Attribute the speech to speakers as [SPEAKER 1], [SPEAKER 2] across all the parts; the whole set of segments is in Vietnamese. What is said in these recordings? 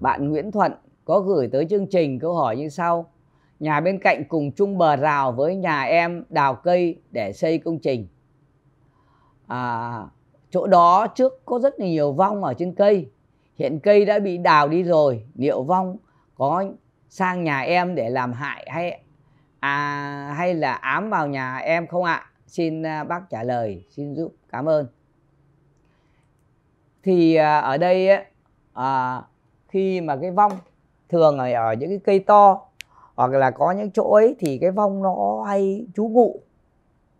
[SPEAKER 1] bạn Nguyễn Thuận có gửi tới chương trình câu hỏi như sau. Nhà bên cạnh cùng chung bờ rào với nhà em đào cây để xây công trình. À, chỗ đó trước có rất là nhiều vong ở trên cây. Hiện cây đã bị đào đi rồi, liệu vong có sang nhà em để làm hại hay à, hay là ám vào nhà em không ạ? Xin à, bác trả lời, xin giúp. Cảm ơn. Thì à, ở đây á, à, khi mà cái vong thường ở những cái cây to hoặc là có những chỗ ấy thì cái vong nó hay trú ngụ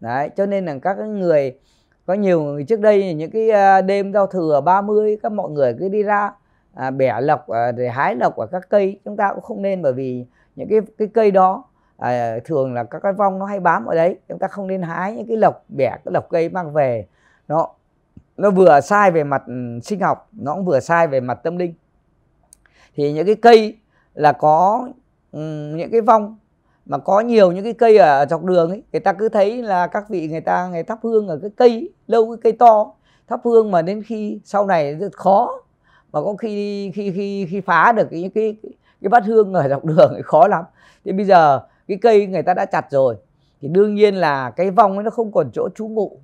[SPEAKER 1] đấy cho nên là các người có nhiều người trước đây những cái à, đêm giao thừa 30 các mọi người cứ đi ra à, bẻ lộc để à, hái lộc ở các cây chúng ta cũng không nên bởi vì những cái cái cây đó à, thường là các cái vong nó hay bám ở đấy chúng ta không nên hái những cái lộc bẻ cái lộc cây mang về nó nó vừa sai về mặt ừ, sinh học nó cũng vừa sai về mặt tâm linh thì những cái cây là có ừ, những cái vong mà có nhiều những cái cây ở dọc đường ấy người ta cứ thấy là các vị người ta người thắp hương ở cái cây lâu cái cây to thắp hương mà đến khi sau này rất khó mà có khi khi khi khi phá được những cái cái, cái bát hương ở dọc đường thì khó lắm thì bây giờ cái cây người ta đã chặt rồi thì đương nhiên là cái vong ấy nó không còn chỗ trú ngụ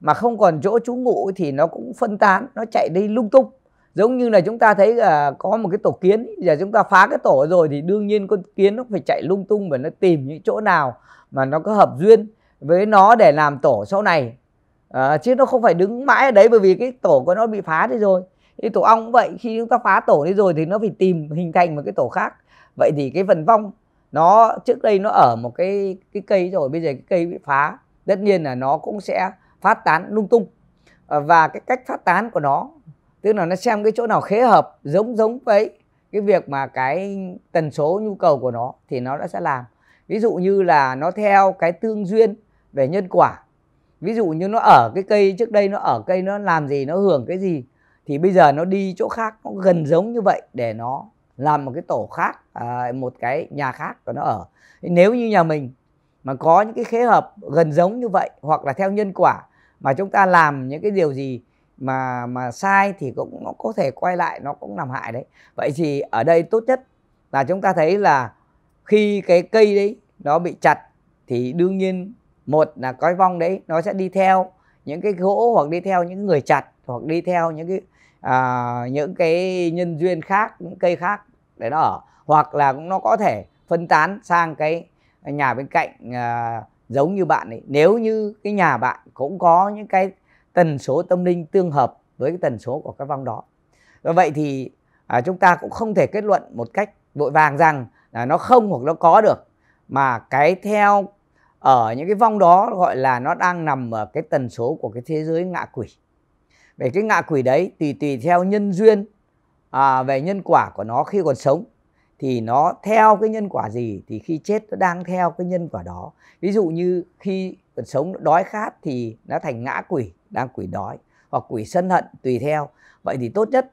[SPEAKER 1] mà không còn chỗ trú ngụ thì nó cũng phân tán nó chạy đi lung tung giống như là chúng ta thấy là có một cái tổ kiến giờ chúng ta phá cái tổ rồi thì đương nhiên con kiến nó phải chạy lung tung và nó tìm những chỗ nào mà nó có hợp duyên với nó để làm tổ sau này à, chứ nó không phải đứng mãi ở đấy bởi vì cái tổ của nó bị phá đi rồi thì tổ ong cũng vậy khi chúng ta phá tổ đi rồi thì nó phải tìm hình thành một cái tổ khác vậy thì cái phần vong nó trước đây nó ở một cái cái cây rồi bây giờ cái cây bị phá tất nhiên là nó cũng sẽ phát tán lung tung à, và cái cách phát tán của nó tức là nó xem cái chỗ nào khế hợp giống giống với cái việc mà cái tần số nhu cầu của nó thì nó đã sẽ làm ví dụ như là nó theo cái tương duyên về nhân quả ví dụ như nó ở cái cây trước đây nó ở cây nó làm gì nó hưởng cái gì thì bây giờ nó đi chỗ khác nó gần giống như vậy để nó làm một cái tổ khác à, một cái nhà khác của nó ở nếu như nhà mình mà có những cái khế hợp gần giống như vậy hoặc là theo nhân quả mà chúng ta làm những cái điều gì mà mà sai thì cũng nó có thể quay lại nó cũng làm hại đấy vậy thì ở đây tốt nhất là chúng ta thấy là khi cái cây đấy nó bị chặt thì đương nhiên một là cái vong đấy nó sẽ đi theo những cái gỗ hoặc đi theo những người chặt hoặc đi theo những cái à, những cái nhân duyên khác những cây khác để nó ở hoặc là cũng nó có thể phân tán sang cái nhà bên cạnh à, giống như bạn ấy nếu như cái nhà bạn cũng có những cái tần số tâm linh tương hợp với cái tần số của các vong đó Và vậy thì à, chúng ta cũng không thể kết luận một cách vội vàng rằng là nó không hoặc nó có được mà cái theo ở những cái vong đó gọi là nó đang nằm ở cái tần số của cái thế giới ngạ quỷ về cái ngạ quỷ đấy tùy tùy theo nhân duyên à, về nhân quả của nó khi còn sống thì nó theo cái nhân quả gì thì khi chết nó đang theo cái nhân quả đó ví dụ như khi còn sống nó đói khát thì nó thành ngã quỷ đang quỷ đói hoặc quỷ sân hận tùy theo vậy thì tốt nhất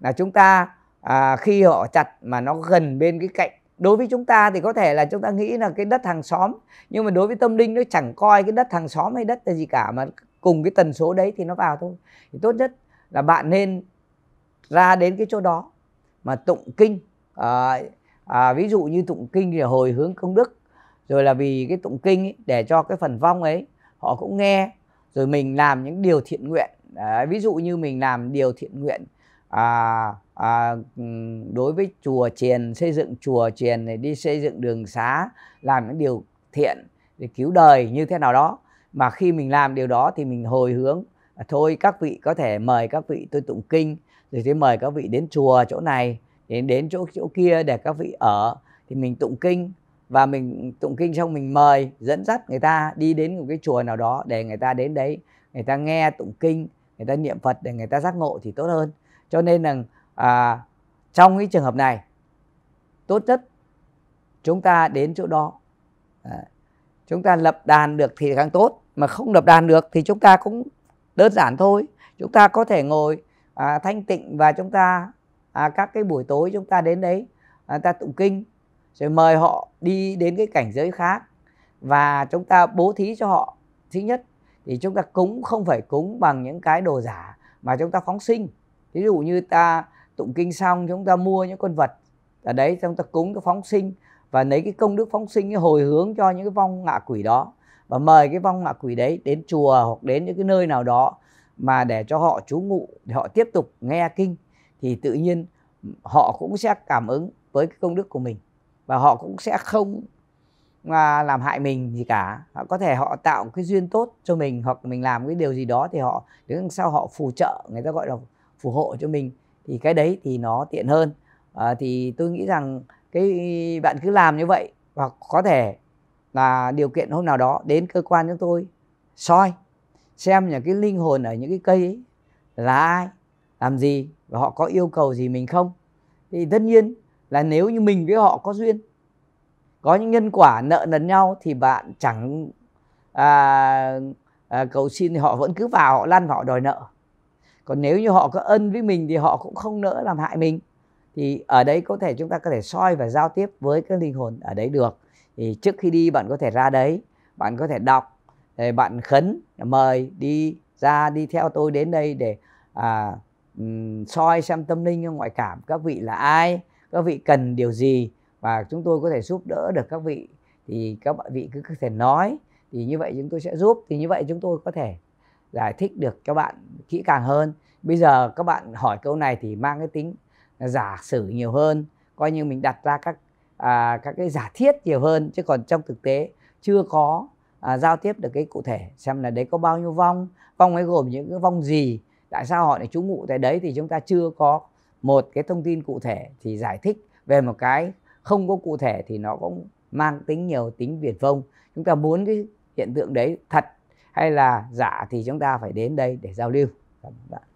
[SPEAKER 1] là chúng ta à, khi họ chặt mà nó gần bên cái cạnh đối với chúng ta thì có thể là chúng ta nghĩ là cái đất hàng xóm nhưng mà đối với tâm linh nó chẳng coi cái đất hàng xóm hay đất là gì cả mà cùng cái tần số đấy thì nó vào thôi thì tốt nhất là bạn nên ra đến cái chỗ đó mà tụng kinh à, à, ví dụ như tụng kinh để hồi hướng công đức rồi là vì cái tụng kinh ấy, để cho cái phần vong ấy họ cũng nghe rồi mình làm những điều thiện nguyện Đấy, ví dụ như mình làm điều thiện nguyện à, à, đối với chùa chiền xây dựng chùa chiền này đi xây dựng đường xá làm những điều thiện để cứu đời như thế nào đó mà khi mình làm điều đó thì mình hồi hướng à, thôi các vị có thể mời các vị tôi tụng kinh rồi thế mời các vị đến chùa chỗ này đến đến chỗ chỗ kia để các vị ở thì mình tụng kinh và mình tụng kinh xong mình mời dẫn dắt người ta đi đến một cái chùa nào đó để người ta đến đấy người ta nghe tụng kinh người ta niệm phật để người ta giác ngộ thì tốt hơn cho nên là à, trong cái trường hợp này tốt nhất chúng ta đến chỗ đó à, chúng ta lập đàn được thì càng tốt mà không lập đàn được thì chúng ta cũng đơn giản thôi chúng ta có thể ngồi à, thanh tịnh và chúng ta à, các cái buổi tối chúng ta đến đấy à, ta tụng kinh rồi mời họ đi đến cái cảnh giới khác và chúng ta bố thí cho họ thứ nhất thì chúng ta cúng không phải cúng bằng những cái đồ giả mà chúng ta phóng sinh ví dụ như ta tụng kinh xong chúng ta mua những con vật ở đấy chúng ta cúng cái phóng sinh và lấy cái công đức phóng sinh cái hồi hướng cho những cái vong ngạ quỷ đó và mời cái vong ngạ quỷ đấy đến chùa hoặc đến những cái nơi nào đó mà để cho họ trú ngụ để họ tiếp tục nghe kinh thì tự nhiên họ cũng sẽ cảm ứng với cái công đức của mình và họ cũng sẽ không à, làm hại mình gì cả họ có thể họ tạo cái duyên tốt cho mình hoặc mình làm cái điều gì đó thì họ đứng sau họ phù trợ người ta gọi là phù hộ cho mình thì cái đấy thì nó tiện hơn à, thì tôi nghĩ rằng cái bạn cứ làm như vậy hoặc có thể là điều kiện hôm nào đó đến cơ quan chúng tôi soi xem những cái linh hồn ở những cái cây ấy là ai làm gì và họ có yêu cầu gì mình không thì tất nhiên là nếu như mình với họ có duyên có những nhân quả nợ nần nhau thì bạn chẳng à, à, cầu xin thì họ vẫn cứ vào họ lăn và họ đòi nợ còn nếu như họ có ân với mình thì họ cũng không nỡ làm hại mình thì ở đấy có thể chúng ta có thể soi và giao tiếp với các linh hồn ở đấy được thì trước khi đi bạn có thể ra đấy bạn có thể đọc thì bạn khấn mời đi ra đi theo tôi đến đây để à, soi xem tâm linh ngoại cảm các vị là ai các vị cần điều gì và chúng tôi có thể giúp đỡ được các vị thì các bạn vị cứ có thể nói thì như vậy chúng tôi sẽ giúp thì như vậy chúng tôi có thể giải thích được các bạn kỹ càng hơn bây giờ các bạn hỏi câu này thì mang cái tính giả sử nhiều hơn coi như mình đặt ra các à, các cái giả thiết nhiều hơn chứ còn trong thực tế chưa có à, giao tiếp được cái cụ thể xem là đấy có bao nhiêu vong vong ấy gồm những cái vong gì tại sao họ lại trú ngụ tại đấy thì chúng ta chưa có một cái thông tin cụ thể thì giải thích về một cái không có cụ thể thì nó cũng mang tính nhiều tính viển vông chúng ta muốn cái hiện tượng đấy thật hay là giả thì chúng ta phải đến đây để giao lưu cảm ơn bạn